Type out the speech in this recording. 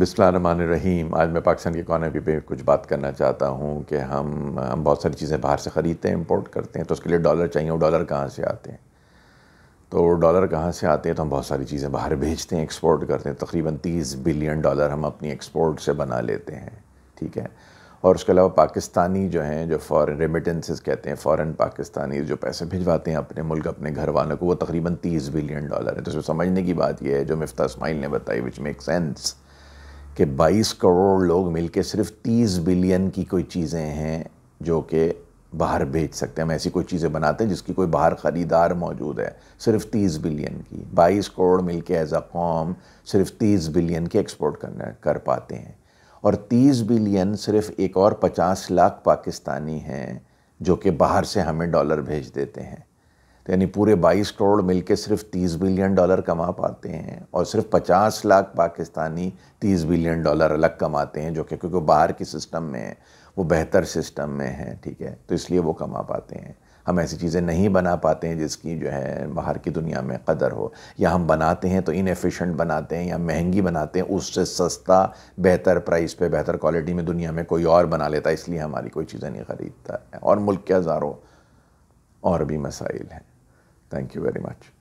बिस्मान रहीम आज मैं पाकिस्तान की इकानमी पे कुछ बात करना चाहता हूँ कि हम हम बहुत सारी चीज़ें बाहर से ख़रीदते हैं इंपोर्ट करते हैं तो उसके लिए डॉलर चाहिए और डॉलर कहाँ से आते हैं तो डॉलर कहाँ से आते हैं तो हम बहुत सारी चीज़ें बाहर भेजते हैं एक्सपोर्ट करते हैं तकरीबन तीस बिलियन डॉलर हम अपनी एक्सपोर्ट से बना लेते हैं ठीक है और उसके अलावा पाकिस्तानी जो हैं जो फॉरेन रेमिटेंसेस कहते हैं फॉरेन पाकिस्तानी जो पैसे भिजवाते हैं अपने मुल्क अपने घर वालों को वो तकरीबन तीस बिलियन डॉलर है तो समझने की बात यह है जो मफ्ता इसमाइल ने बताई विच मेक सेंस कि 22 करोड़ लोग मिलके सिर्फ 30 बिलियन की कोई चीज़ें हैं जो कि बाहर भेज सकते हैं हम ऐसी कोई चीज़ें बनाते हैं जिसकी कोई बाहर ख़रीदार मौजूद है सिर्फ 30 बिलियन की 22 करोड़ मिलके एज अ कॉम सिर्फ 30 बिलियन की एक्सपोर्ट करना कर पाते हैं और 30 बिलियन सिर्फ एक और 50 लाख पाकिस्तानी हैं जो कि बाहर से हमें डॉलर भेज देते हैं यानी पूरे 22 करोड़ मिलके सिर्फ 30 बिलियन डॉलर कमा पाते हैं और सिर्फ 50 लाख पाकिस्तानी 30 बिलियन डॉलर अलग कमाते हैं जो कि क्योंकि बाहर के सिस्टम में है वो बेहतर सिस्टम में है ठीक है तो इसलिए वो कमा पाते हैं हम ऐसी चीज़ें नहीं बना पाते हैं जिसकी जो है बाहर की दुनिया में कदर हो या हम बनाते हैं तो इनफ़िशेंट बनाते हैं या महंगी बनाते हैं उससे सस्ता बेहतर प्राइस पे बेहतर क्वालिटी में दुनिया में कोई और बना लेता है इसलिए हमारी कोई चीज़ें नहीं ख़रीदता और मुल्क के हज़ारों और भी मसाइल हैं थैंक यू वेरी मच